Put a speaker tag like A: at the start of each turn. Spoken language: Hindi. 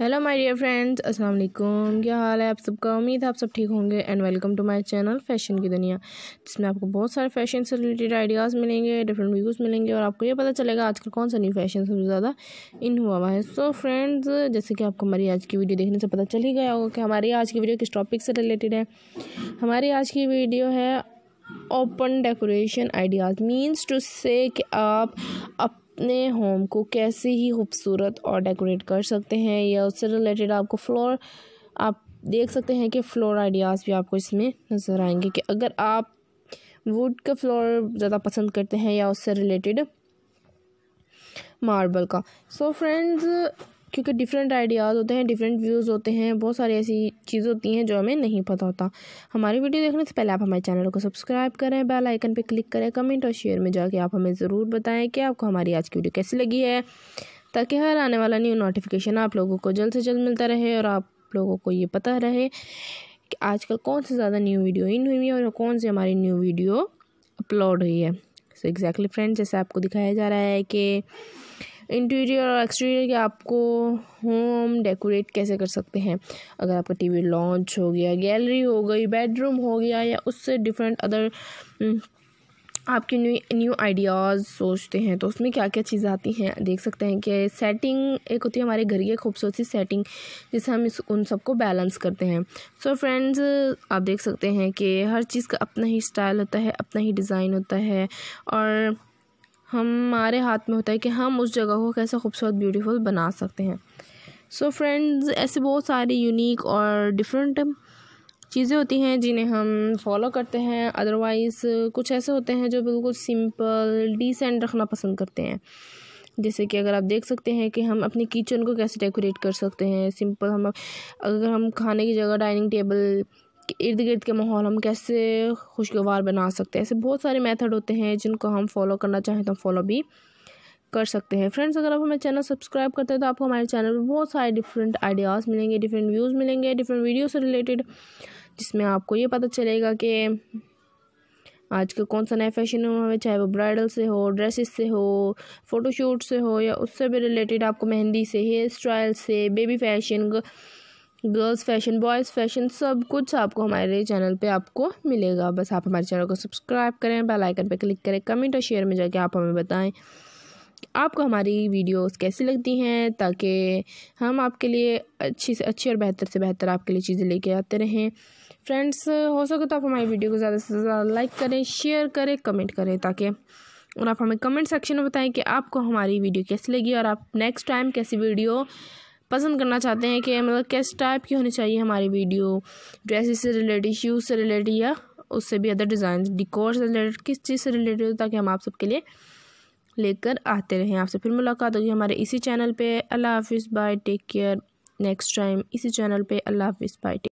A: हेलो माय डियर फ्रेंड्स अस्सलाम वालेकुम क्या हाल है आप सबका उम्मीद है आप सब ठीक होंगे and welcome to my channel fashion की दुनिया जिसमें आपको बहुत सारे फैशन से रिलेटेड आइडियाज़ मिलेंगे डिफरेंट व्यूज़ मिलेंगे और आपको ये पता चलेगा आजकल कौन सा न्यू फैशन सबसे ज़्यादा इन हुआ हुआ है सो so, फ्रेंड्स जैसे कि आपको हमारी आज की वीडियो देखने से पता चल ही गया होगा कि हमारी आज की वीडियो किस टॉपिक से रिलेटेड है हमारी आज की वीडियो है open decoration ideas means to say कि आप अप अपने होम को कैसे ही खूबसूरत और डेकोरेट कर सकते हैं या उससे रिलेटेड आपको फ्लोर आप देख सकते हैं कि फ्लोर आइडियाज़ भी आपको इसमें नज़र आएंगे कि अगर आप वुड का फ्लोर ज़्यादा पसंद करते हैं या उससे रिलेटेड मार्बल का सो so फ्रेंड्स क्योंकि डिफरेंट आइडियाज़ होते हैं डिफरेंट व्यूज़ होते हैं बहुत सारी ऐसी चीज़ें होती हैं जो हमें नहीं पता होता हमारी वीडियो देखने से पहले आप हमारे चैनल को सब्सक्राइब करें बेल आइकन पर क्लिक करें कमेंट और शेयर में जाके आप हमें ज़रूर बताएं कि आपको हमारी आज की वीडियो कैसी लगी है ताकि हर आने वाला न्यू नोटिफिकेशन आप लोगों को जल्द से जल्द मिलता रहे और आप लोगों को ये पता रहे कि आजकल कौन से ज़्यादा न्यू वीडियो इन हुई है और कौन सी हमारी न्यू वीडियो अपलोड हुई है सो एग्जैक्टली फ्रेंड्स जैसे आपको दिखाया जा रहा है कि इंटीरियर और एक्सटीरियर के आपको होम डेकोरेट कैसे कर सकते हैं अगर आपका टीवी लॉन्च हो गया गैलरी हो गई बेडरूम हो गया या उससे डिफरेंट अदर हम्म, आपके न्यू न्यू आइडियाज़ सोचते हैं तो उसमें क्या क्या चीज़ें आती हैं देख सकते हैं कि सेटिंग एक होती है हमारे घर की खूबसूरती सेटिंग जिससे हम इस उन सबको बैलेंस करते हैं सो so फ्रेंड्स आप देख सकते हैं कि हर चीज़ का अपना ही स्टाइल होता है अपना ही डिज़ाइन होता है और हमारे हाथ में होता है कि हम उस जगह को कैसे खूबसूरत ब्यूटीफुल बना सकते हैं सो so फ्रेंड्स ऐसे बहुत सारी यूनिक और डिफरेंट चीज़ें होती हैं जिन्हें हम फॉलो करते हैं अदरवाइज़ कुछ ऐसे होते हैं जो बिल्कुल सिंपल डिसेंट रखना पसंद करते हैं जैसे कि अगर आप देख सकते हैं कि हम अपने किचन को कैसे डेकोरेट कर सकते हैं सिंपल हम अगर हम खाने की जगह डाइनिंग टेबल इर्द गिर्द के माहौल हम कैसे खुशगवार बना सकते हैं ऐसे बहुत सारे मेथड होते हैं जिनको हम फॉलो करना चाहें तो हम फॉलो भी कर सकते हैं फ्रेंड्स अगर आप हमारे चैनल सब्सक्राइब करते हैं तो आपको हमारे चैनल पर बहुत सारे डिफरेंट आइडियाज़ मिलेंगे डिफरेंट व्यूज़ मिलेंगे डिफरेंट वीडियो से रिलेटेड जिसमें आपको ये पता चलेगा कि आज का कौन सा नया फैशन हमें चाहे वो ब्राइडल से हो ड्रेसेस से हो फ़ोटोशूट से हो या उससे भी रिलेटेड आपको मेहंदी से हेयर स्टाइल से baby fashion girls fashion boys fashion सब कुछ आपको हमारे चैनल पे आपको मिलेगा बस आप हमारे चैनल को सब्सक्राइब करें बेल आइकन पे क्लिक करें कमेंट और शेयर में जाके आप हमें बताएं आपको हमारी वीडियोस कैसी लगती हैं ताकि हम आपके लिए अच्छी से अच्छी और बेहतर से बेहतर आपके लिए चीज़ें लेके आते रहें फ्रेंड्स हो सके तो आप हमारी वीडियो को ज़्यादा से ज़्यादा लाइक करें शेयर करें कमेंट करें ताकि और आप हमें कमेंट सेक्शन में बताएं कि आपको हमारी वीडियो कैसी लगी और आप नेक्स्ट टाइम कैसी वीडियो पसंद करना चाहते हैं कि मतलब किस टाइप की होनी चाहिए हमारी वीडियो ड्रेसेस से रिलेटेड शूज़ से रिलेटेड या उससे भी अदर डिज़ाइन डिकोर से रिलेटेड किस चीज़ से रिलेटेड ताकि हम आप सबके लिए लेकर आते रहें आपसे फिर मुलाकात होगी हमारे इसी चैनल पे अल्लाह हाफिज़ bye take care next time इसी चैनल पे अल्लाह हाफिज़ बाय